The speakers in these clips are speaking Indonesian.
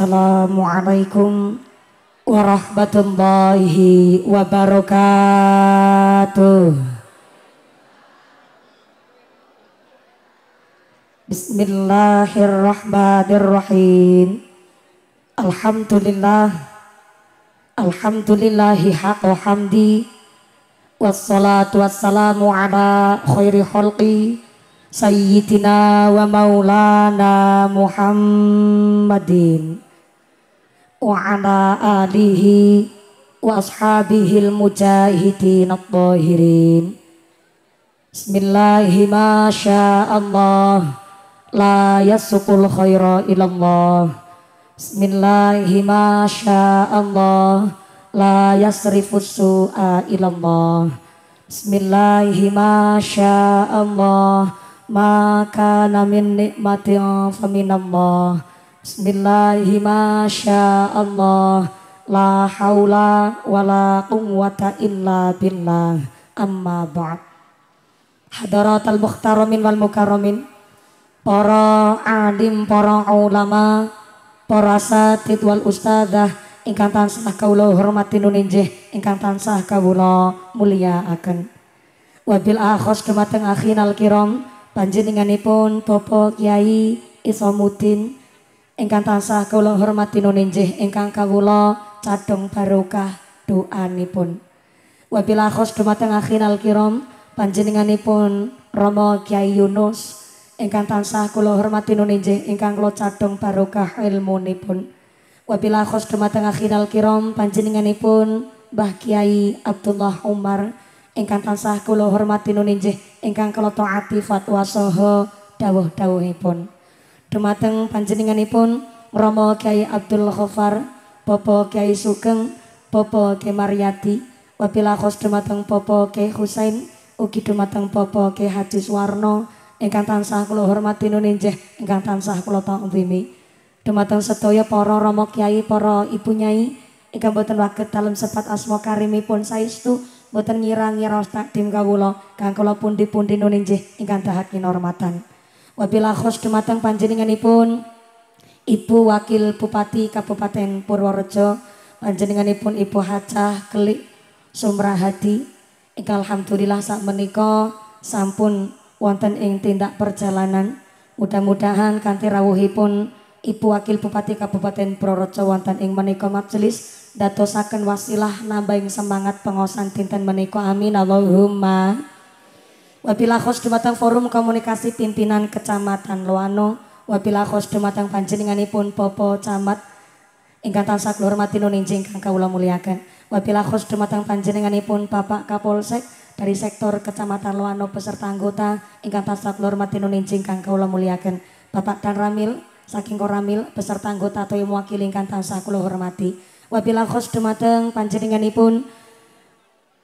Assalamualaikum warahmatullahi wabarakatuh. Bismillahirrahmanirrahim. Alhamdulillah. Alhamdulillahi haqqa hamdi. Wassalatu wassalamu ala khairi khalqi. Sayyidina wa maulana Muhammadin wa ala alihi wa ashabihil mujahidin at-tahirin Bismillahi ma Allah la yasukul khaira ila Allah Bismillahi ma Allah la yasrifu su'a ila Allah Bismillahi ma Allah ma kana min nikmatin fa min Bismillahirrahmanirrahim. La haula wala quwwata illa billah. Amma ba'd. Hadaratul muhtaramin wal mukarramin. Para adim para ulama, para satid wal ustadzah ingkang tansah kawula hormati nuninjih ingkang tansah kawula akan. Wabil akhos kemateng akhinal kiram panjenenganipun Bapak Kiai Isamuddin ingkang tansah kula hormati nunjih ingkang kawula cadhong barokah doanipun. Wabilah khos dumateng akhinal kiram panjenenganipun romo kiai Yunus ingkang tansah kula hormati nunjih ingkang kula cadhong barokah ilmunipun. nipun. khos dumateng akhinal kiram panjenenganipun Mbah Kiai Abdullah Umar ingkang tansah kula hormati nunjih ingkang kula taati fatwa saha dawuh-dawuhipun dumateng panjenenganipun Romo kiai Abdul Khofar, Popo kiai Sugeng, Popo kiai Mariati, wabila khos dumateng Popo kiai Husain, ugi dumateng Popo kiai Haji Suwarno, Engkang tansah kula hormati nuninjih, engkang tansah kula tanggrimi. Dumateng sedaya para Romo kiai para Ibu Nyai, Engkang boten waget dalem sepat asma karimipun saestu, boten ngira-ngira takdim kawula, kang kula pundi-pundi nuninjih ingkang dahak hormatan. Wabila khos dumateng panjenenganipun Ibu Wakil Bupati Kabupaten Purworejo panjenenganipun Ibu Hacah Kelik Sumrahadi ingkang alhamdulillah saat menika sampun wonten ing tindak perjalanan mudah-mudahan kanti rawuhipun Ibu Wakil Bupati Kabupaten Purworejo wonten ing menika majelis datosaken wasilah nambah semangat pengosan dinten menika amin Allahumma Wabila khos forum komunikasi pimpinan kecamatan Luano, Wabila khos dumateng panjenenganipun Popo Camat Ingkang tansah kula hormati nun injing kang kawula muliakan. Wabila khos panjenenganipun Bapak Kapolsek dari sektor Kecamatan Luano peserta anggota ingkang tansah kula hormati nun injing kang kawula muliakan. Bapak Dan Ramil saking Koramil beserta anggota toyo mewakili ingkang tansah kula hormati. Wabila Dumatang dumateng panjenenganipun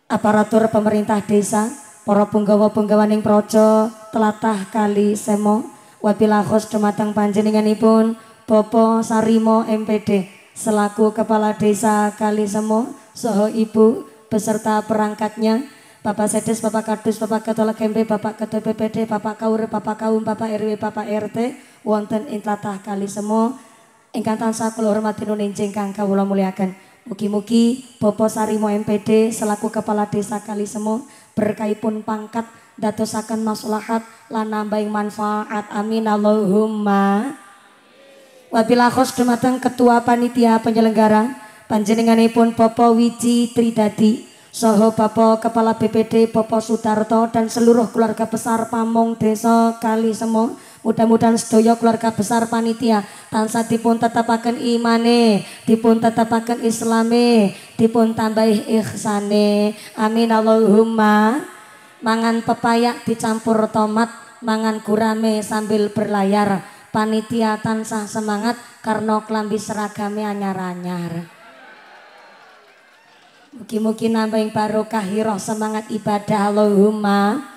aparatur pemerintah desa para penggawa-penggawa ning projo telatah kali semo wabilahos panjenengan ipun popo Sarimo MPD selaku Kepala Desa kali semo soho Ibu beserta perangkatnya Bapak Sedes, Bapak Kardus, Bapak Ketua Kempe, Bapak Ketua PPD, Bapak Kaur, Bapak Kaum, Bapak RW, Bapak RT, wonten ing kali semua ingkang tansah kula hormati nuninjing kang kawula muliakan. Mugi-mugi Bopo Sarimo MPD selaku Kepala Desa Kalisemo berkaipun pangkat datosakan maslahat lan manfaat amin Allahumma Wabilakos dumateng Ketua Panitia Penyelenggara Panjenenganipun Bopo Wiji Tridadi Soho Bopo Kepala BPD Bopo Sutarto dan seluruh keluarga besar Pamong Desa Kalisemo. Mudah-mudahan sedaya keluarga besar panitia tansah dipun tetepaken imane, dipun tetepaken islame, dipun tambahi ihsane. Amin Allahumma. Mangan pepaya dicampur tomat, mangan gurame sambil berlayar. Panitia tansah semangat karena klambi seragame anyar-anyar. mungkin mugi nambahin barokah hiroh semangat ibadah Allahumma.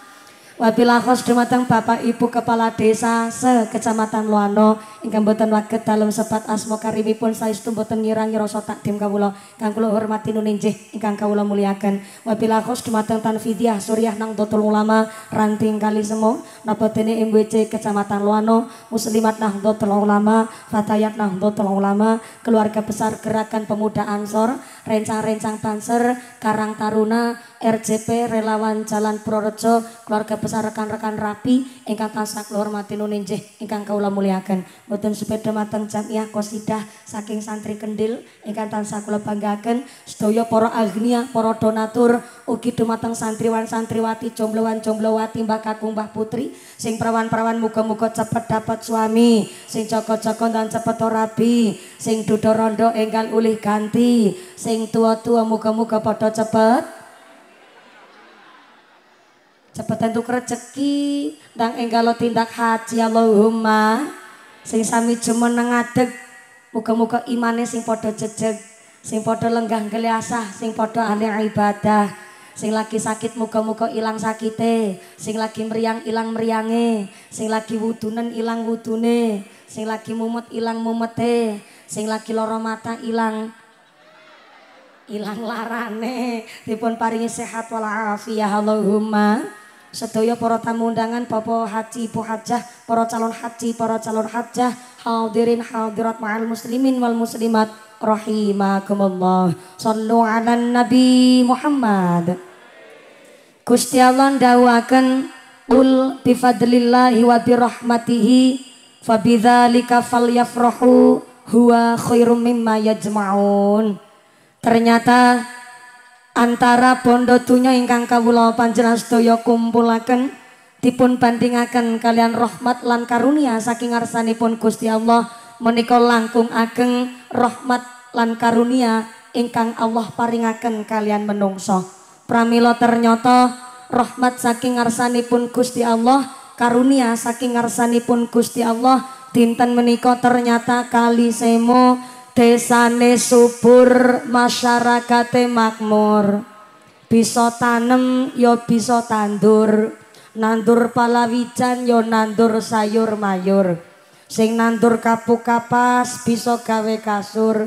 Wabilah khos dumateng Bapak Ibu Kepala Desa se Kecamatan Luano ingkang boten waget dalem sebat asma karimipun saestu boten ngirangi rasa takdim kawula kang kula hormati nuninjih ingkang kawula mulyakaken wabil khos dumateng tanfidiyah suriah nang dotul ulama ranting kali semong napa dene MWC Kecamatan Luano Muslimat nang dotul Ulama Fatayat nang dotul Ulama keluarga besar Gerakan Pemuda Ansor rencang-rencang Banser Karang Taruna RCP Relawan Jalan Prorejo keluarga besar rekan-rekan Rapi ingkang tansah kula hormati nuninjih ingkang kawula mulyakaken Mboten sepeda mateng jamiah kosidah saking santri kendil ingkang tansah kula banggaken sedaya para agnia, para donatur ugi dumateng santriwan santriwati, jomblowan jomblowati, mbah kakung, mbah putri sing perawan-perawan muka muka cepet dapat suami, sing joko-joko dan cepet rapi, sing duda rondo enggal ulih ganti, sing tua-tua muka muka padha cepet cepetan tuh rezeki dan enggalo tindak haji Allahumma sing sami jumeneng adeg muka muga imane sing padha cecek sing padha lenggang geliasah sing padha ahli ibadah sing lagi sakit muka-muka ilang sakite sing lagi meriang ilang meriange sing lagi wudunen ilang wudune sing lagi mumet ilang mumete sing lagi loro mata ilang ilang larane dipun paringi sehat wal Allahumma sedaya para tamu undangan Bapak Haji Ibu Hajah, para calon haji, para calon hajah, hadirin hadirat ma'al muslimin wal muslimat rahimakumullah. Sallu ala Nabi Muhammad. Gusti Allah dawuhaken Qul bifadlillahi wa birahmatihi fabidzalika falyafrahu huwa khairum mimma yajma'un. Ternyata antara bondo tunya ingkang kawula panjenengan sedaya kumpulaken dipun bandingaken kalian rahmat lan karunia saking ngarsanipun Gusti Allah menika langkung ageng rahmat lan karunia ingkang Allah paringaken kalian menungso pramila ternyata rahmat saking ngarsanipun Gusti Allah karunia saking ngarsanipun Gusti Allah dinten menika ternyata kali semo desane subur masyarakate makmur bisa tanem ya bisa tandur nandur palawijan ya nandur sayur mayur sing nandur kapuk kapas bisa gawe kasur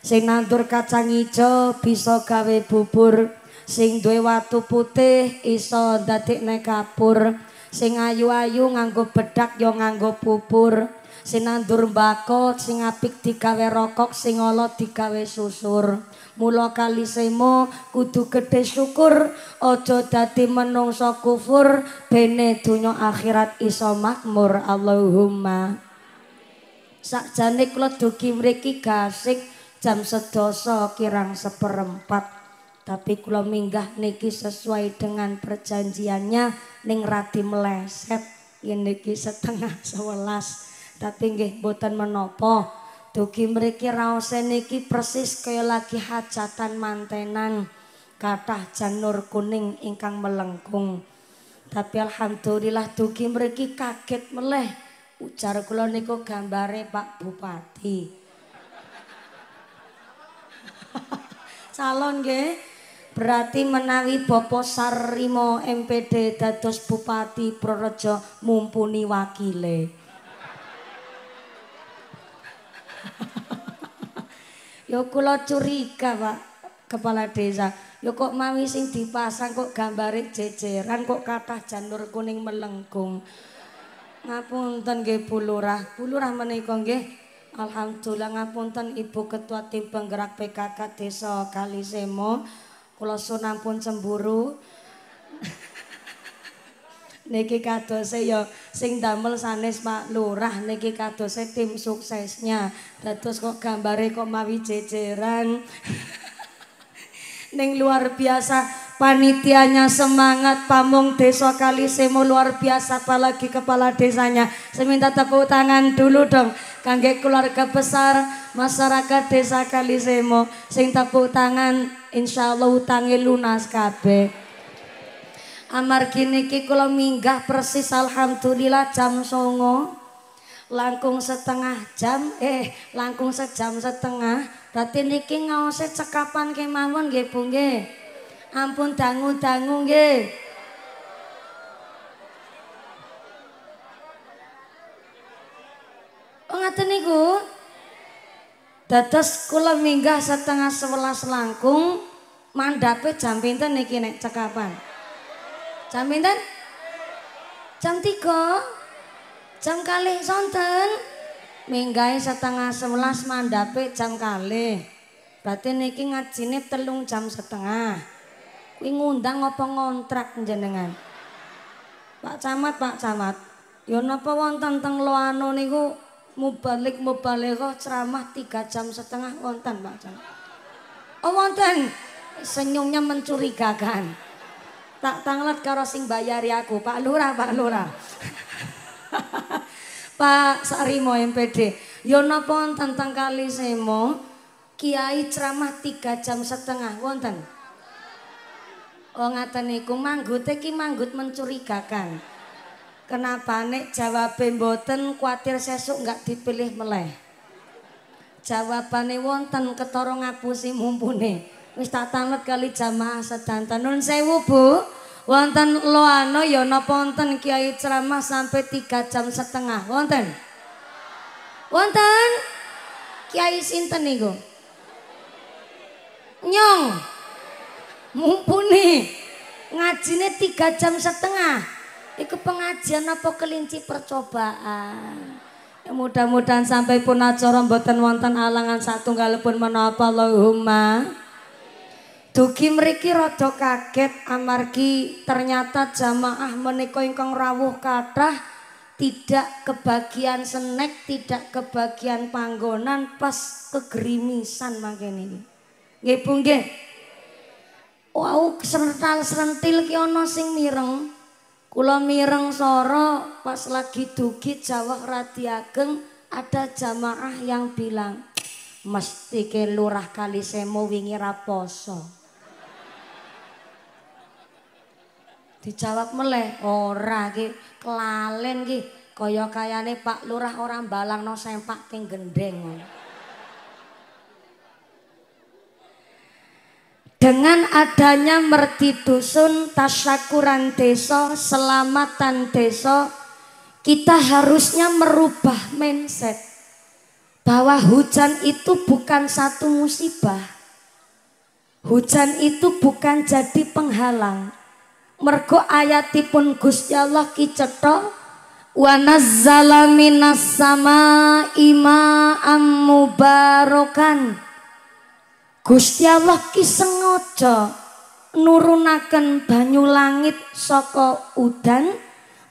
sing nandur kacang ijo bisa gawe bubur sing duwe watu putih iso dadi nek kapur sing ayu-ayu nganggo bedak ya nganggo bubur sing nandur mbako, sing apik digawe rokok, sing ala digawe susur. Mula kalisemo kudu gedhe syukur, aja dadi menungsa kufur, bene donya akhirat iso makmur. Allahumma. Sakjane kula dugi mriki gasik jam sedoso kirang seperempat. Tapi kula minggah niki sesuai dengan perjanjiannya ning radi meleset. Ini niki setengah sewelas. tapi nggih boten menopo dugi mriki raose niki persis kaya lagi hajatan mantenan kathah janur kuning ingkang melengkung tapi alhamdulillah dugi mriki kaget meleh ujar kula niku gambare Pak Bupati calon nggih berarti menawi Bapak Sarimo MPD dados Bupati Prorejo mumpuni wakile Ya kula curiga, Pak, kepala desa. Ya kok mawi sing dipasang kok gambare jejeran kok kathah janur kuning melengkung. Ngapunten nggih Bu Lurah. Bu Lurah menika nggih alhamdulillah ngapunten Ibu Ketua Tim Penggerak PKK Desa Kalisemo. Kula sampun semburu. niki kadose ya sing damel sanes Pak Lurah niki kadose tim suksesnya. terus kok gambare kok mawi jejeran. Ning luar biasa panitianya semangat pamung desa kali semo luar biasa apalagi kepala desanya. Seminta tepuk tangan dulu dong kangge keluarga besar masyarakat desa Kalisemo sing tepuk tangan insyaallah utangi lunas kabeh. Amargi niki kula minggah persis alhamdulillah jam songo langkung setengah jam eh langkung sejam setengah berarti niki ngaose cekapan kemawon nggih Bu Ampun dangu-dangu nggih. Oh ngaten niku. Dados kula minggah setengah sebelas langkung mandhape jam pinten niki nek cekapan. Jam pinten? Jam tiga, Jam kali, sonten. Minggai setengah sebelas mandape, jam kali, Berarti niki ngajine telung jam setengah. Kuih ngundang apa ngontrak njenengan? Pak Camat, Pak Camat. Ya napa wonten teng Loano niku mubalik mubaleghah ceramah tiga jam setengah wonten Pak Camat. Oh wonten. Senyumnya mencurigakan. tak tanglet karo sing bayari aku pak lurah pak lurah pak sarimo mpd yono pon tentang kali semo kiai ceramah tiga jam setengah wonten Oh ngaten iku manggut iki manggut mencurigakan. Kenapa nek jawab mboten kuatir sesuk nggak dipilih meleh. Jawabane wonten ketara ngapusi mumpune. wis tak tanet kali jamaah sedanta. Nun sewu Bu, wonten loano ya napa wonten kiai ceramah sampai tiga jam setengah. Wonten? Wonten? Kiai sinten niku? Nyong. Mumpuni ngajine tiga jam setengah. Iku pengajian apa kelinci percobaan. Ya, mudah-mudahan sampai pun acara mboten wonten alangan satunggalipun menapa Allahumma. Dugi mriki rada kaget amargi ternyata jamaah menika ingkang rawuh kathah tidak kebagian snack, tidak kebagian panggonan pas kegerimisan mangkene iki. Nggih Bu nggih. Wau serental-serentil ki ana sing mireng. Kula mireng sora pas lagi dugi jawah radi ageng ada jamaah yang bilang mesti ke lurah kali semo wingi raposo. poso. Dijawab meleh, ora ki kelalen ki kaya kayane Pak Lurah orang no sempak ting gendeng. Dengan adanya merti dusun, tasyakuran desa, selamatan desa, kita harusnya merubah mindset bahwa hujan itu bukan satu musibah. Hujan itu bukan jadi penghalang mergo ayatipun Gusti Allah ki cetha wa nazzala minas samaa'i ma'am Gusti Allah ki sengaja nurunaken banyu langit saka udan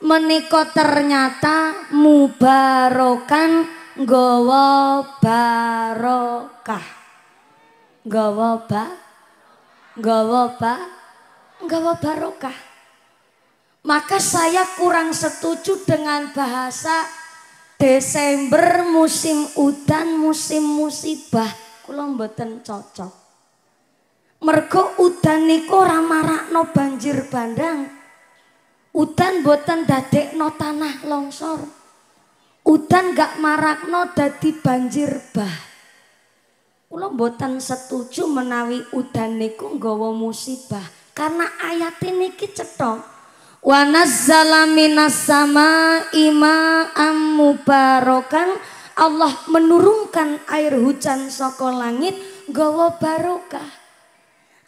menika ternyata mubarokan gawa barokah gawa ba gawa ba nggawa barokah. Maka saya kurang setuju dengan bahasa Desember musim udan musim musibah Kulo mboten cocok. Mergo udan niku ora marakno banjir bandang. Udan mboten dadekno tanah longsor. Udan gak marakno dadi banjir bah. Kulo mboten setuju menawi udan niku nggawa musibah. Karena ayat ini cetok. Wa nazzala minas sama ima'am Allah menurunkan air hujan soko langit gawa barokah.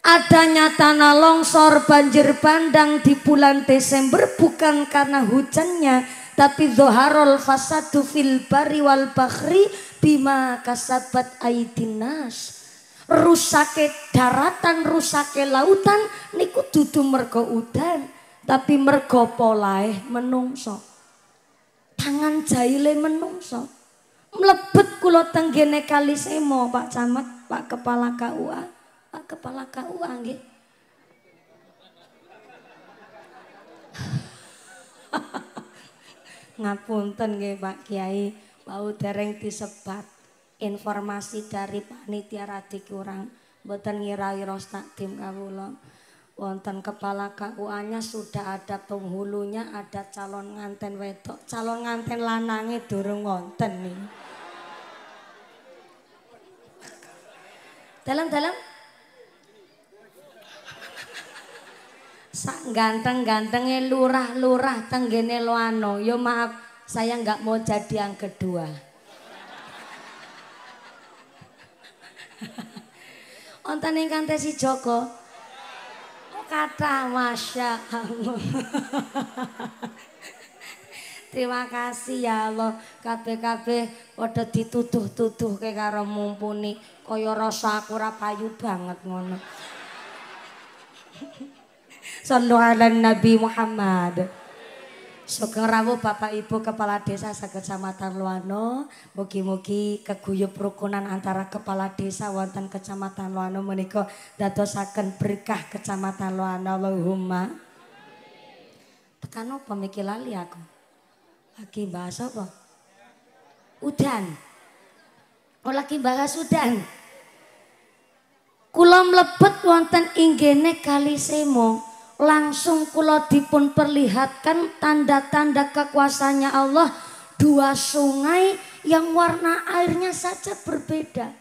Adanya tanah longsor banjir bandang di bulan Desember bukan karena hujannya tapi zoharol fasadu fil bari wal bahri bima kasabat aidinas rusake daratan, rusake lautan niku dudu mergo udan, tapi merko polai menungso. Tangan jahile menungso. Mlebet kulo tenggene kali semo Pak Camat, Pak Kepala KUA, Pak Kepala KUA nggih. Ngapunten nggih Pak Kiai, bau dereng disebat informasi dari panitia radik orang mboten ngirai ros takdim kawula wonten kepala KUA-nya sudah ada penghulunya ada calon nganten wedok calon nganten lanange durung wonten nih dalam-dalam sak ganteng-gantengnya lurah-lurah tenggene loano yo ya maaf saya nggak mau jadi yang kedua Wonten ingkang tesi Joko. Oh, kata Masya Allah. Terima kasih ya Allah. Kabeh-kabeh padha dituduh-tuduhke karo mumpuni kaya rasa aku ora payu banget ngono. Sallu Nabi Muhammad. Sugeng rawuh Bapak Ibu Kepala Desa saged Kecamatan Luano. Mugi-mugi keguyup rukunan antara kepala desa wonten Kecamatan Luano menika dadosaken berkah Kecamatan Luano Allahumma. Tekan apa mikir lali aku? Lagi bahas apa? Udan. Oh lagi bahas udan. Kulam lebet wonten inggene Kali Semo langsung kula dipun perlihatkan tanda-tanda kekuasaannya Allah dua sungai yang warna airnya saja berbeda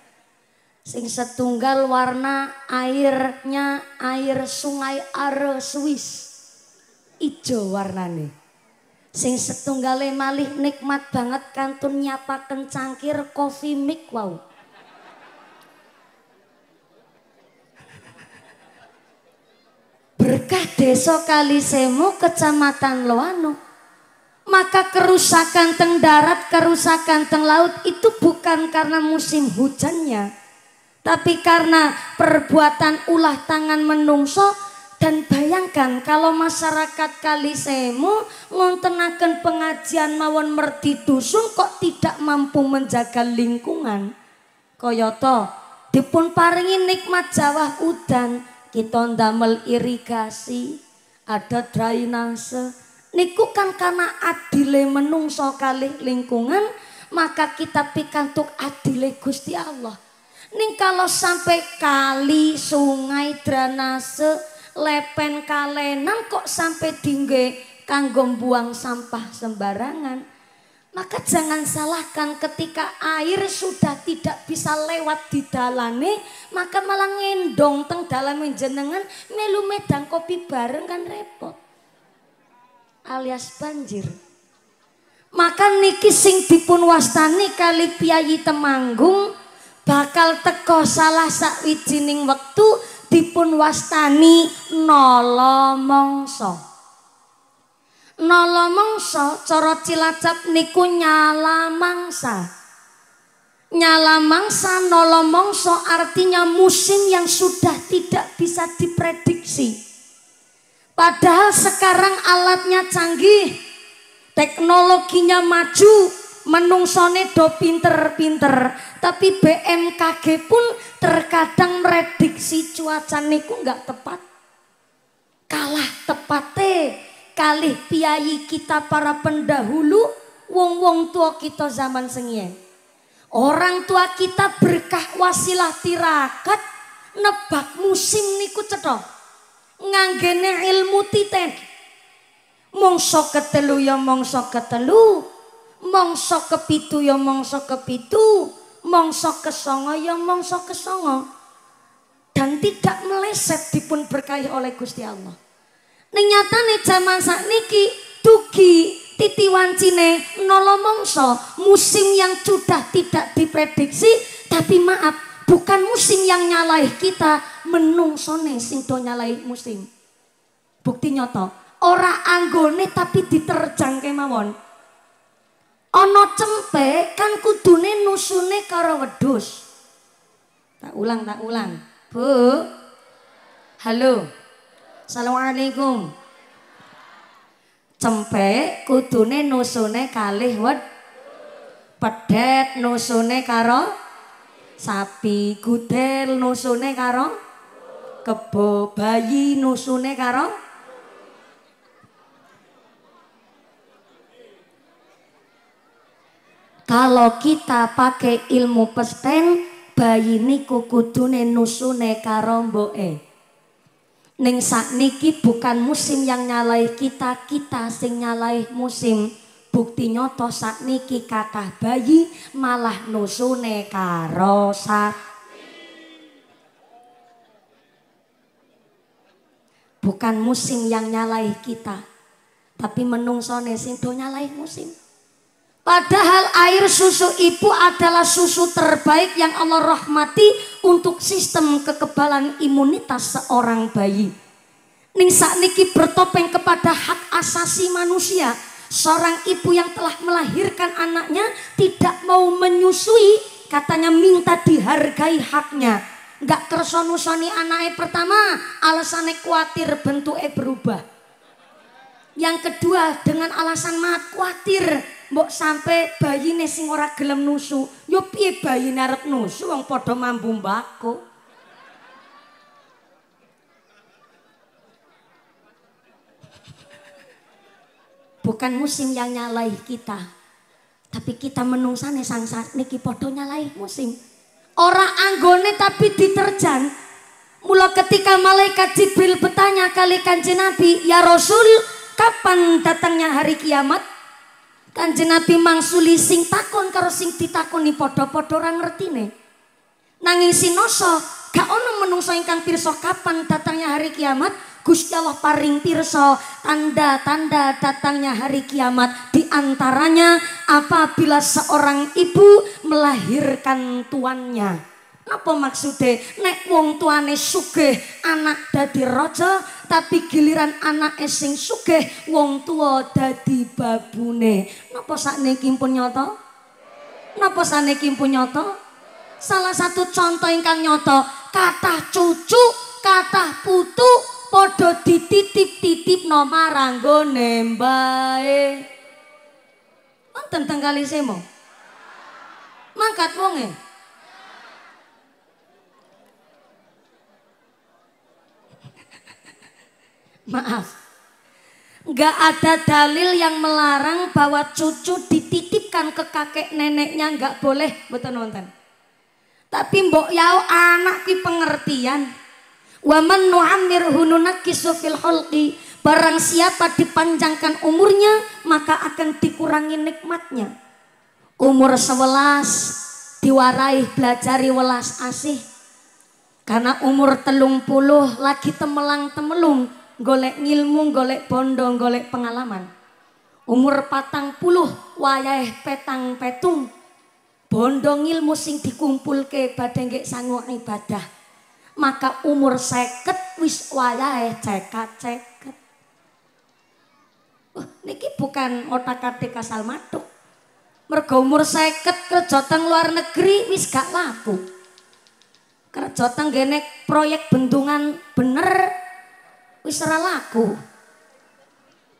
sing setunggal warna airnya air sungai Are Swiss ijo nih. sing setunggal malih nikmat banget kantun nyapa kencangkir kopi mik wow berkah desa Kalisemu kecamatan Loano maka kerusakan teng darat kerusakan teng laut itu bukan karena musim hujannya tapi karena perbuatan ulah tangan menungso dan bayangkan kalau masyarakat Kalisemu ngontenakan pengajian mawon merdi dusun kok tidak mampu menjaga lingkungan koyoto dipun paringi nikmat jawah udan kita ndamel irigasi, ada drainase. Niku kan karena adile menungso kalih lingkungan, maka kita pikantuk adile Gusti Allah. Ning kalau sampai kali, sungai, drainase, lepen kalenan kok sampai dingge kanggo buang sampah sembarangan. Maka jangan salahkan ketika air sudah tidak bisa lewat di dalane, maka malah ngendong teng dalam menjenengan melu medang kopi bareng kan repot. Alias banjir. Maka niki sing dipun wastani kali piyayi temanggung bakal teko salah sakwijining waktu dipun wastani nolomongsong. mongso nolo mangsa coro Cilacap niku nyala mangsa. Nyala mangsa nolo mangsa artinya musim yang sudah tidak bisa diprediksi. Padahal sekarang alatnya canggih, teknologinya maju, menungsone do pinter-pinter. Tapi BMKG pun terkadang prediksi cuaca niku nggak tepat. Kalah tepate kalih piyayi kita para pendahulu wong-wong tua kita zaman sengien. Orang tua kita berkah wasilah tirakat nebak musim niku cedok. Nganggene ilmu titen. Mongso ketelu ya mongso ketelu. Mongso kepitu ya mongso kepitu. Mongso kesongo ya mongso kesongo. Dan tidak meleset dipun berkahi oleh Gusti Allah nih nyatane jaman sakniki dugi titiwancine cine, nolomongso, musim yang sudah tidak diprediksi tapi maaf bukan musim yang nyalai kita menungsone sing do nyalai musim bukti nyoto ora anggone tapi diterjang kemawon ono cempe kan kudune nusune karo wedus tak ulang tak ulang bu halo Assalamualaikum. Cempek kutune nusune kalih wed. Pedet nusune karo sapi, gudel nusune karo kebo, bayi nusune karo Kalau kita pakai ilmu pesten, bayi niku kudune nusune karo mboke. Ning sakniki bukan musim yang nyalai kita, kita sing nyalai musim. Bukti nyoto sakniki kata bayi malah nusune karo Bukan musim yang nyalai kita, tapi menungso sing do nyalai musim. Padahal air susu ibu adalah susu terbaik yang Allah rahmati untuk sistem kekebalan imunitas seorang bayi. Ning niki bertopeng kepada hak asasi manusia. Seorang ibu yang telah melahirkan anaknya tidak mau menyusui, katanya minta dihargai haknya. Enggak kersonusoni anaknya pertama, alasannya khawatir bentuknya berubah. Yang kedua dengan alasan mat khawatir mbok sampe bayine sing ora gelem nusu, yo piye bayine arep nusu wong padha mambu mbakku. Bukan musim yang nyalai kita, tapi kita menungsane sang niki padha nyalai musim. Ora anggone tapi diterjan. Mula ketika malaikat Jibril bertanya kali kanjeng Nabi, "Ya Rasul, kapan datangnya hari kiamat?" Kanjeng Nabi mangsuli sing takon karo sing ditakoni padha-padha ora ngertine. Nanging sinoso gak ono menungso ingkang pirsa kapan datangnya hari kiamat Gusti Allah paring pirsa tanda-tanda datangnya hari kiamat di antaranya apabila seorang ibu melahirkan tuannya apa maksudnya Nek wong tuane sugih, anak dadi raja, tapi giliran anak sing sugih, wong tua dadi babune. Napa sakniki pun nyoto? Napa sakniki pun nyoto? Salah satu contoh ingkang nyoto kata cucu, kata putu podo dititip-titip no maranggone mbae. Wonten teng semo. Mangkat wonge. Maaf. Enggak ada dalil yang melarang bahwa cucu dititipkan ke kakek neneknya enggak boleh, betul nonton. Tapi mbok yau anak ki pengertian. Wa man nu'ammir nunakisu fil khulqi. Barang siapa dipanjangkan umurnya, maka akan dikurangi nikmatnya. Umur 11 diwarai belajari welas asih. Karena umur telung puluh lagi temelang temelung golek ngilmu, golek bondong, golek pengalaman. Umur patang puluh wayah petang petung. Bondong ilmu sing dikumpul ke nggih sangu ibadah. Maka umur seket wis wayah cekat-ceket. Uh, niki bukan otak-atik asal matuk. Mergo umur seket kerja teng luar negeri wis gak laku. Kerja genek proyek bendungan bener wis laku.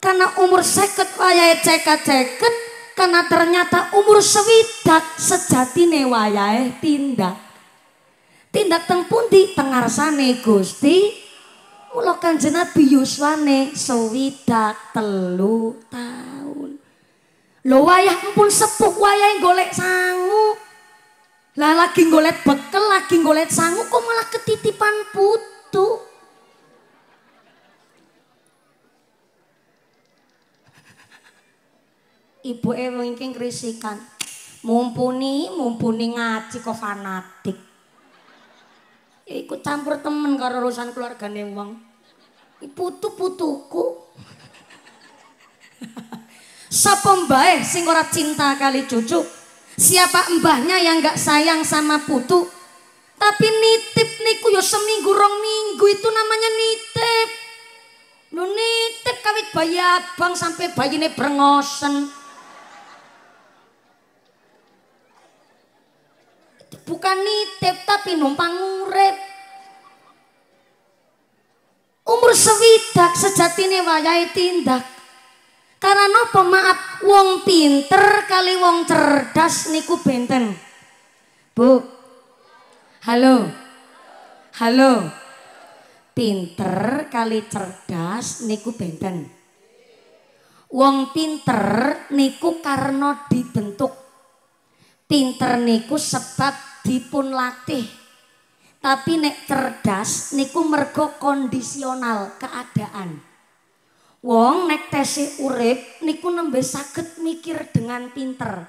Karena umur seket wayahe cekat-ceket karena ternyata umur sewidak sejatine wayahe tindak. Tindak teng pundi tengar sana Gusti Mula kanjeng Nabi Yuswane sewidak telu tahun. lo wayah pun sepuh wayahe golek sangu. Lah lagi golek bekel, lagi golek sangu kok malah ketitipan putu. Ibu ibuke wingking krisikan. Mumpuni, mumpuni ngaji kok fanatik. Ya Ikut campur temen karo urusan keluarga wong. tuh putuku Siapa mbah sing ora cinta kali cucu? Siapa mbahnya yang gak sayang sama putu? Tapi nitip niku yo ya seminggu rong minggu itu namanya nitip. Lu nitip kawit bayi abang sampai bayine brengosen. bukan nitip tapi numpang ngurep. Umur sewidak sejatine wayahe tindak. Karena no maaf wong pinter kali wong cerdas niku benten. Bu. Halo. Halo. Pinter kali cerdas niku benten. Wong pinter niku karena dibentuk. Pinter niku sebab dipun latih. Tapi nek cerdas niku mergo kondisional keadaan. Wong nek tesi urip niku nembe saged mikir dengan pinter.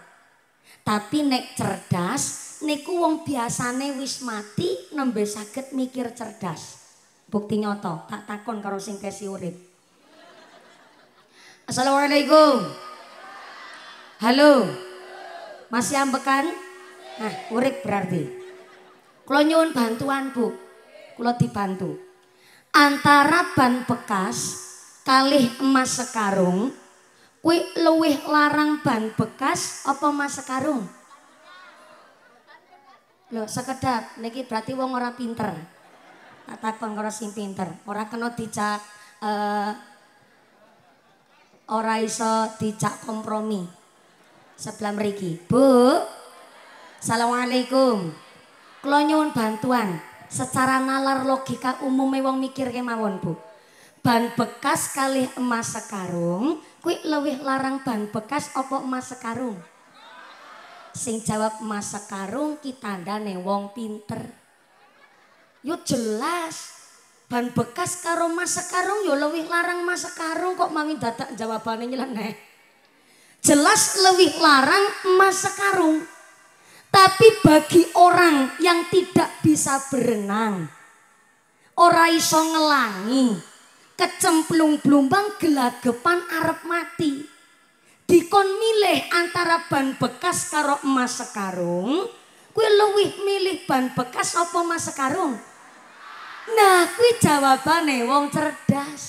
Tapi nek cerdas niku wong biasane wis mati nembe saged mikir cerdas. Bukti nyoto, tak takon karo sing tesi urip. Assalamualaikum. Halo. Masih ambekan? Nah, urik berarti. Kalau nyuwun bantuan bu, kalau dibantu. Antara ban bekas kalih emas sekarung, kui luwih larang ban bekas apa emas sekarung? Loh, sekedap, niki berarti wong ora pinter. Tak takon karo sing pinter, ora kena dicak uh, eh, ora iso dicak kompromi. Sebelah mriki. Bu, Assalamualaikum. Kula nyuwun bantuan secara nalar logika umum wong mikir kemawon, Bu. Ban bekas kali emas sekarung, kuwi lebih larang ban bekas opo emas sekarung? Sing jawab emas sekarung kitandane wong pinter. Yo jelas, ban bekas karo mas sekarung yo lebih larang mas sekarung kok mami datang jawabannya nyeleneh jelas lebih larang mas sekarung tapi bagi orang yang tidak bisa berenang, ora iso ngelangi, kecemplung blumbang gelagapan arep mati. Dikon milih antara ban bekas karo emas sekarung, kue luwih milih ban bekas apa emas sekarung? Nah, kue jawabane wong cerdas.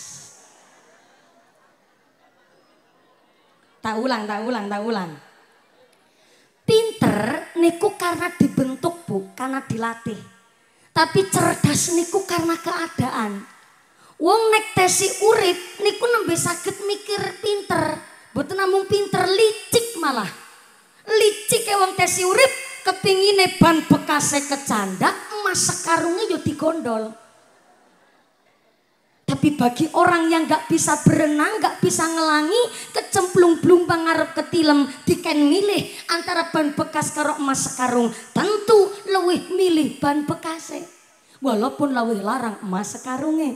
Tak ulang, tak ulang, tak ulang. Pinter niku karena dibentuk bu, karena dilatih. Tapi cerdas niku karena keadaan. Wong nek tesi urip niku nembe sakit mikir pinter. Boten namun pinter licik malah. Licik ya wong tesi urip kepingine ban bekase kecandak, emas karungnya yo digondol. Tapi bagi orang yang gak bisa berenang, gak bisa ngelangi, kecemplung belum bangar ketilem, diken milih antara ban bekas karo emas sekarung. Tentu lebih milih ban bekasnya. Walaupun lebih larang emas sekarungnya.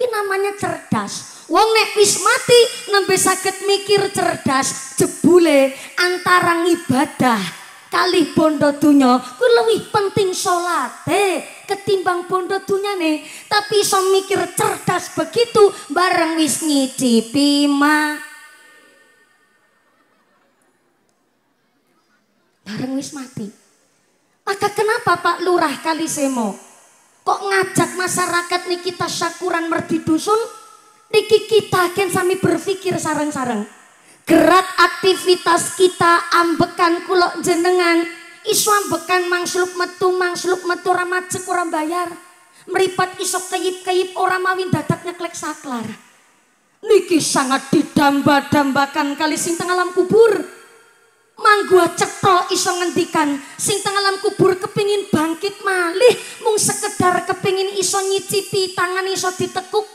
Ini namanya cerdas. Wong nek wis mati nembe sakit mikir cerdas jebule antara ibadah kali bondo dunya ku lebih penting sholat eh, ketimbang bondo nih tapi suami mikir cerdas begitu bareng wis ngicipi bareng wis mati maka kenapa Pak Lurah kali semo kok ngajak masyarakat nih kita syakuran merdi dusun niki kita kan sami berpikir sarang-sarang gerak aktivitas kita ambekan kulok jenengan iso ambekan mangsluk metu mangsluk metu ramat sekurang bayar meripat iso keyip-keyip orang mawin dadak nyeklek saklar niki sangat didamba-dambakan kali sing tengah alam kubur manggua cetha iso ngendikan sing tengah alam kubur kepingin bangkit malih mung sekedar kepingin iso nyicipi tangan iso ditekuk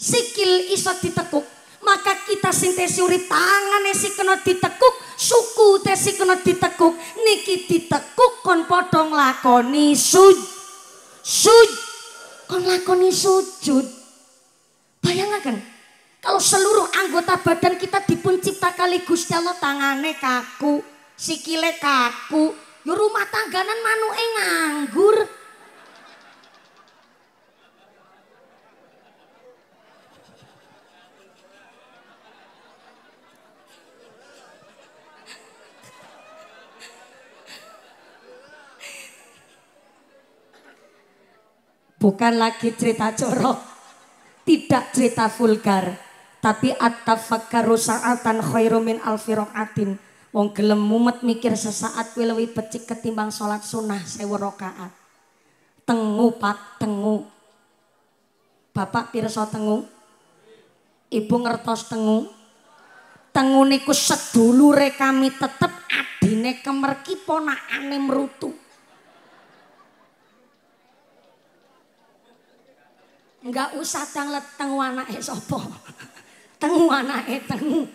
sikil iso ditekuk maka kita sintesi tesi urip tangane si kena ditekuk suku tesi kena ditekuk niki ditekuk kon padha lakoni sujud sujud kon lakoni sujud bayangkan kalau seluruh anggota badan kita dipun cipta kali Gusti Allah tangane kaku sikile kaku yo rumah tangganan manu nganggur Bukan lagi cerita corok. Tidak cerita vulgar. Tapi at sa'atan khairumin min Wong gelem mumet mikir sesaat kuwi pecik ketimbang salat sunnah sewu rakaat. Tengu Pak, tengu. Bapak pirsa tengu? Ibu ngertos tengu? Tengu niku sedulure kami tetep adine kemerki ponakane merutu. Enggak usah tanglet tengu anake sapa. Tengu anake tengu.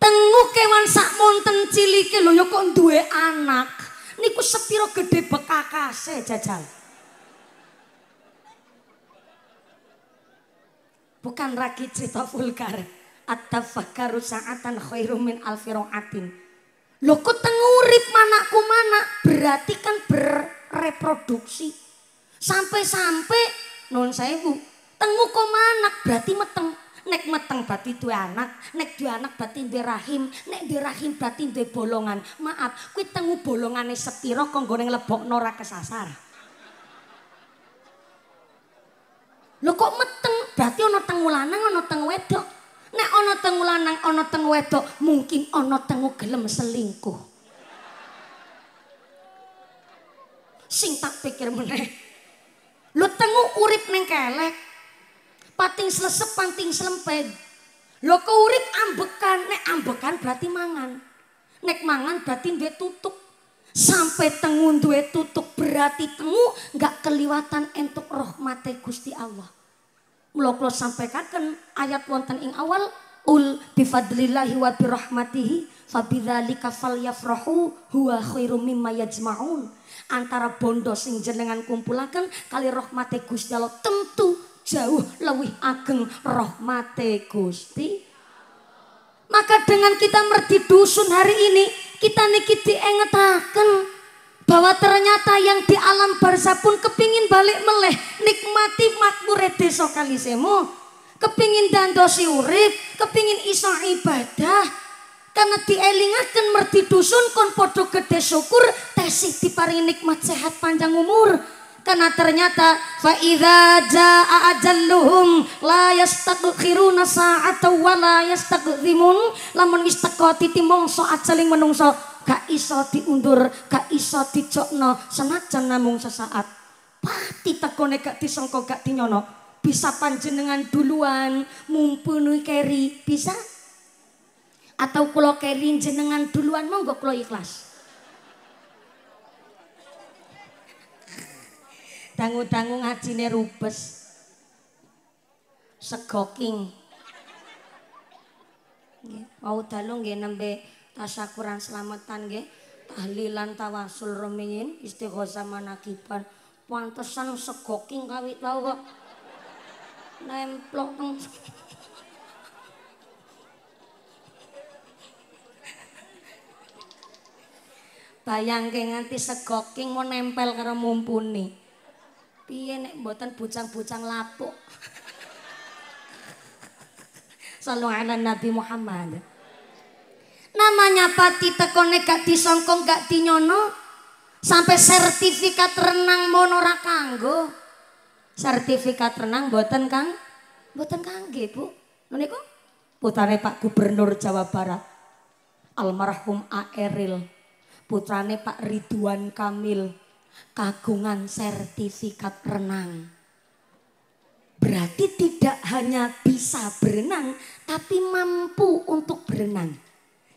Tengu kewan sak monten cilike lho ya kok duwe anak. Niku sepiro gede bekakase jajal. Bukan rakit cerita vulgar. At-tafakkaru sa'atan khairu min alfiro'atin. kok tengurip manakku mana berarti kan berreproduksi. Sampai-sampai saya bu, Teng kok anak berarti meteng. Nek meteng berarti dua anak, nek dua anak berarti dua rahim, nek dua rahim berarti dua bolongan. Maaf, tenguk tengu bolongane setiro kong goreng lebok norak kesasar. Lo kok meteng berarti ono tengu lanang ono tengu wedok. Nek ono tengu lanang ono tengu wedok, mungkin ono tengu gelem selingkuh. Sing tak pikir meneh. Lo tengu urip neng kelek. Pating selesep, panting selemped. Lo keurip ambekan, nek ambekan berarti mangan. Nek mangan berarti dia tutup. Sampai tengun dua tutup berarti tengu nggak keliwatan entuk rahmate Gusti Allah. Mula sampaikan ayat wonten ing awal ul bifadlillahi wa birahmatihi fabidzalika falyafrahu huwa khairum mimma yajma'un antara bondo sing jenengan kumpulakan kali rahmate Gusti Allah tentu jauh lebih ageng rahmate Gusti maka dengan kita merdi dusun hari ini kita niki diengetaken bahwa ternyata yang di alam barza pun kepingin balik meleh nikmati makmure desa semu kepingin dandosi urip kepingin iso ibadah karena dielingaken merdi dusun kon podo gede syukur dikasih diparingi nikmat sehat panjang umur. Karena ternyata idza jaa ajalluhum la yastaqkhiruna sa'ata wa la yastaqdimun lamun wis teko titi mangsa ajaling menungso gak iso diundur gak iso dicokno senajan namung sesaat pati tekone gak disangka gak dinyono bisa panjenengan duluan mumpuni keri bisa atau kalau keri jenengan duluan monggo kula ikhlas Dangu-dangu ngajine rubes. Segoking. Nggih, mau dalu nggih nembe tasakuran selamatan nggih. Tahlilan tawasul rumiyin istighosa manakiban. Pantesan segoking kawit tau kok. Nemplok teng bayangke nganti segoking mau nempel karo mumpuni. Piye nek mboten bocang-bocang lapuk. Sallu ala Nabi Muhammad. Namanya pati tekone gak disongkong gak dinyono. Sampai sertifikat renang mono kanggo. Sertifikat renang mboten Kang. Mboten kangge, Bu. Niku putrane Pak Gubernur Jawa Barat. Almarhum A Eril. Putrane Pak Ridwan Kamil kagungan sertifikat renang. Berarti tidak hanya bisa berenang, tapi mampu untuk berenang.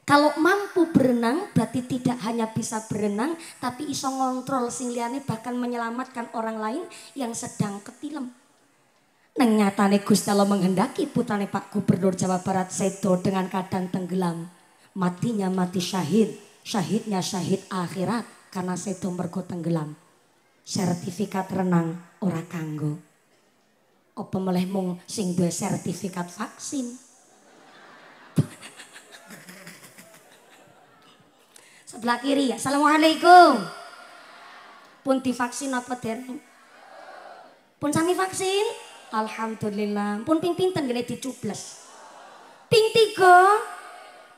Kalau mampu berenang berarti tidak hanya bisa berenang tapi iso ngontrol singliane bahkan menyelamatkan orang lain yang sedang ketilem. Neng nyatane Gusti Allah menghendaki putrane Pak Gubernur Jawa Barat Seto dengan keadaan tenggelam. Matinya mati syahid, syahidnya syahid akhirat karena sedo mergo tenggelam. Sertifikat renang ora kanggo. Apa meleh mung sing duwe sertifikat vaksin? Sebelah kiri ya. Assalamualaikum. Pun divaksin apa dereng? Pun sami vaksin? Alhamdulillah. Pun ping pinten gene dicuples. Ping tiga.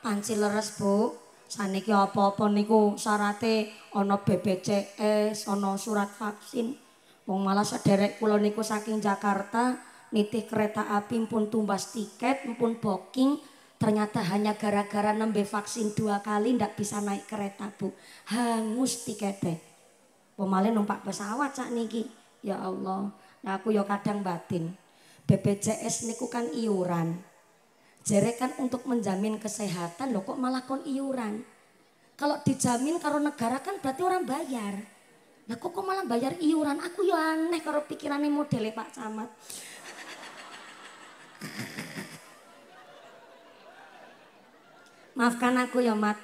Panci leres, Bu saniki apa-apa niku sarate ana BBCS, ana surat vaksin. Wong malah sederek kula niku saking Jakarta nitih kereta api pun tumbas tiket, pun booking, ternyata hanya gara-gara nembe vaksin dua kali ndak bisa naik kereta, Bu. Hangus tiketnya. Pemale numpak pesawat cak niki. Ya Allah, nah, aku ya kadang batin. BPJS niku kan iuran. Jerekan untuk menjamin kesehatan loh kok malah kon iuran. Kalau dijamin karo negara kan berarti orang bayar. Nah kok kok malah bayar iuran? Aku ya aneh karo pikirannya modelnya Pak Camat. Maafkan aku ya Mat.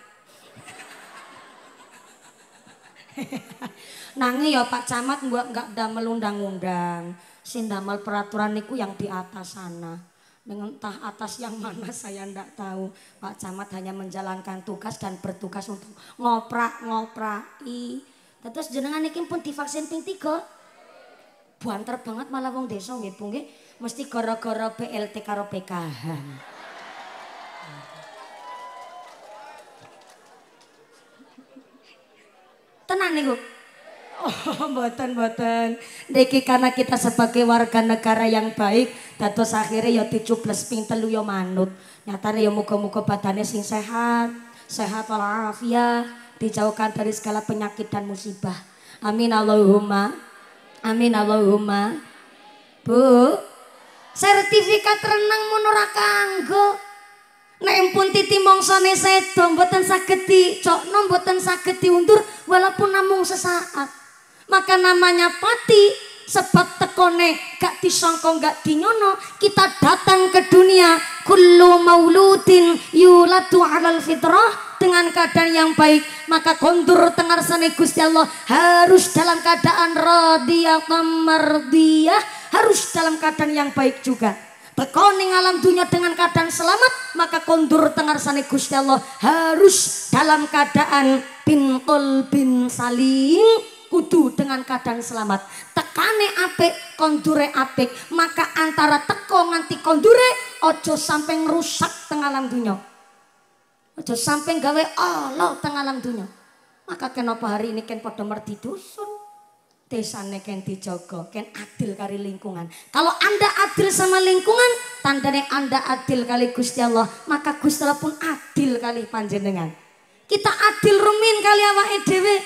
Nangi ya Pak Camat gua nggak damel undang-undang. Sindamal peraturan niku yang di atas sana. Entah atas yang mana saya enggak tahu. Pak Camat hanya menjalankan tugas dan bertugas untuk ngoprak-ngoprai. Terus jenengan ini pun divaksin ping tiga. buan banget malah wong desa nggih Mesti goro-goro BLT karo PKH. Tenang gue. Oh, boten-boten. Niki karena kita sebagai warga negara yang baik, dados akhirnya ya dicuples ping telu yo ya manut. Nyatane ya muka muka badannya sing sehat, sehat walafiat, dijauhkan dari segala penyakit dan musibah. Amin Allahumma. Amin Allahumma. Bu, sertifikat renang menurut kanggo. Nek pun titi mongsone sedo mboten cok nom, mboten saketi. diundur walaupun namung sesaat. Maka namanya pati sebab tekone gak disongkong gak dinyono kita datang ke dunia kullu mauludin yuladu alal fitrah dengan keadaan yang baik maka kondur tengar sana Gusti Allah harus dalam keadaan radiyah mardiyah harus dalam keadaan yang baik juga tekoning alam dunia dengan keadaan selamat maka kondur tengar sana Gusti Allah harus dalam keadaan bin bin salim kudu dengan kadang selamat tekane apik kondure apik maka antara teko nganti kondure ojo sampai ngerusak tengah alam dunia ojo sampai gawe Allah tengah alam dunia maka kenapa hari ini ken podo merti dusun desane ken dijogo ken adil kari lingkungan kalau anda adil sama lingkungan tandanya anda adil kali Gusti Allah maka Gusti Allah pun adil kali panjenengan kita adil rumin kali awak edwe.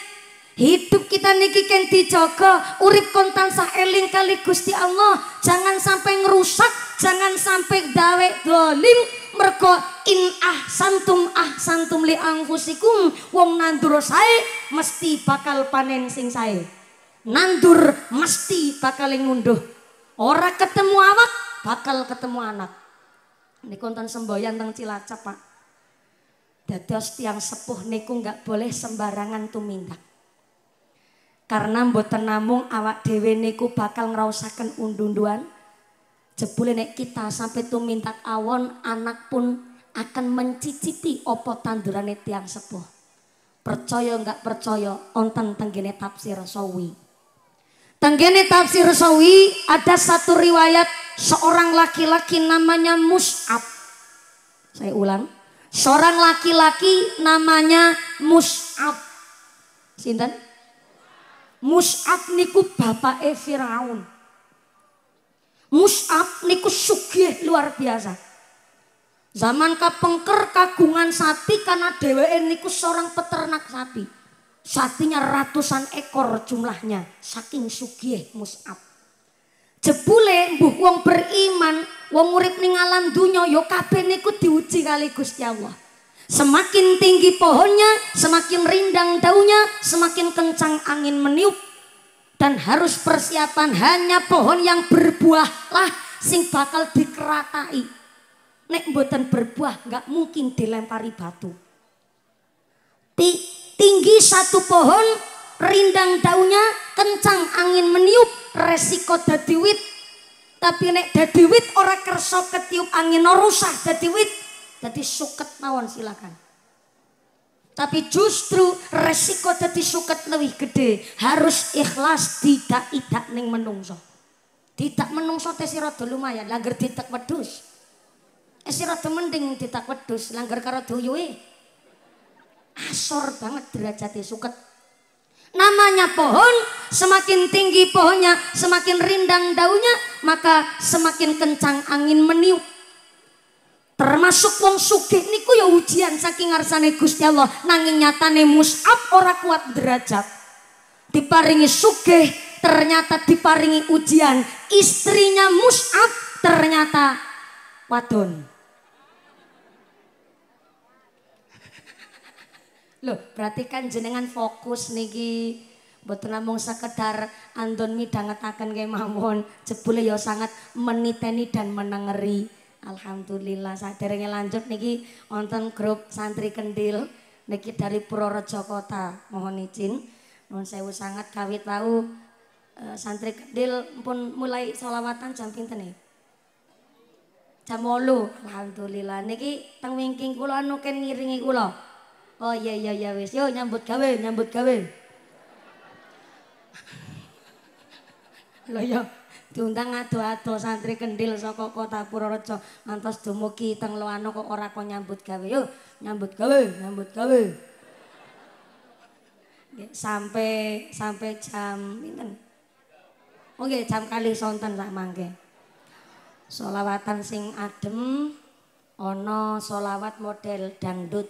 Hidup kita niki kan dijaga, urip kontan tansah eling kali Gusti Allah. Jangan sampai ngerusak, jangan sampai dawe dolim. Merko in ah santum ah santum li husikum wong nandur saya mesti bakal panen sing saya Nandur mesti bakal ngunduh. Ora ketemu awak bakal ketemu anak. Ini konten semboyan tentang Cilacap, Pak. Dados tiang sepuh niku nggak boleh sembarangan tumindak karena mboten namung awak dewi niku bakal ngerausakan undunduan. Jebule nek kita sampai minta awon anak pun akan mencicipi opo itu yang sepuh. Percaya nggak percaya onten tenggene tafsir sawi. Tenggene tafsir sawi ada satu riwayat seorang laki-laki namanya Mus'ab. Saya ulang, seorang laki-laki namanya Mus'ab. Sinten? Mus'ab niku bapake Firaun. Mus'ab niku sugih luar biasa. Zaman kapengker kagungan sapi karena dheweke niku seorang peternak sapi. satinya ratusan ekor jumlahnya saking sugih Mus'ab. Jebule mbuh wong beriman, wong urip ning alam donya ya kabeh niku diuji kali Gusti Allah. Semakin tinggi pohonnya, semakin rindang daunnya, semakin kencang angin meniup. Dan harus persiapan hanya pohon yang berbuah lah sing bakal dikeratai. Nek mboten berbuah nggak mungkin dilempari batu. tinggi satu pohon, rindang daunnya, kencang angin meniup, resiko dadi wit. Tapi nek dadi wit ora kerso ketiup angin rusak dadi wit jadi suket mawon silakan. Tapi justru resiko jadi suket lebih gede harus ikhlas tidak tidak neng menungso. Tidak menungso tesirat sirada lumayan langgar tidak wedus. Esirat eh, mending tidak wedus langgar karo duyuwe. Asor banget derajatnya suket namanya pohon, semakin tinggi pohonnya, semakin rindang daunnya, maka semakin kencang angin meniup. Termasuk wong sugih niku ya ujian saking ngarsane Gusti Allah nanging nyatane Mus'ab ora kuat derajat. Diparingi sukeh ternyata diparingi ujian. Istrinya Mus'ab ternyata wadon. Loh, perhatikan kan jenengan fokus niki. Betul namun sekedar andon midhangetaken mamon jebule ya sangat meniteni dan menengeri. Alhamdulillah saderenge lanjut niki wonten grup santri kendil niki dari Purworejo Kota. Mohon izin nuwun sewu sangat kawit tahu e, eh, santri kendil pun mulai solawatan jam pinten nih? E? Jam Alhamdulillah niki teng wingking kula anu ken ngiringi kula. Oh iya iya iya wis yo nyambut gawe nyambut gawe. Loyo. ya diundang ado-ado santri kendil saka kota Purworejo ngantos dumugi teng Loano kok ora kok nyambut gawe yo nyambut gawe nyambut gawe sampai sampai jam pinten oke oh, nggih jam kali sonten tak mangke solawatan sing adem ono solawat model dangdut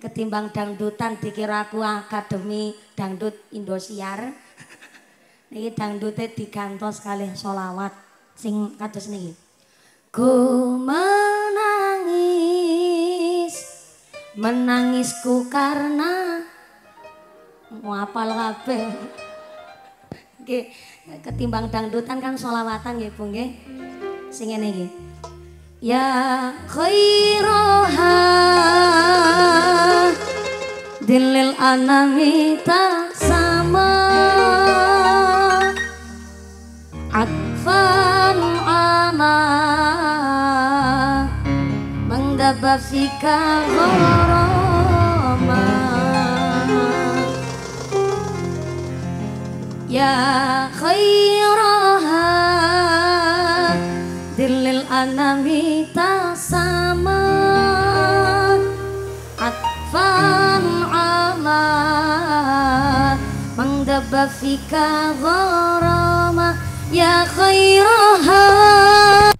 ketimbang dangdutan dikira aku akademi dangdut Indosiar niki dangdute digantos sekali solawat sing kados niki. Ku menangis menangisku karena ngapal kabeh. Oke, ketimbang dangdutan kan solawatan ya Bu nggih. Sing ngene Ya Ya khairoha dilil anamita sama فنعما منغبب فيك غراما يا خيرها دل الأنام تسامى عما عاما منغبب فيك غراما يا خيرها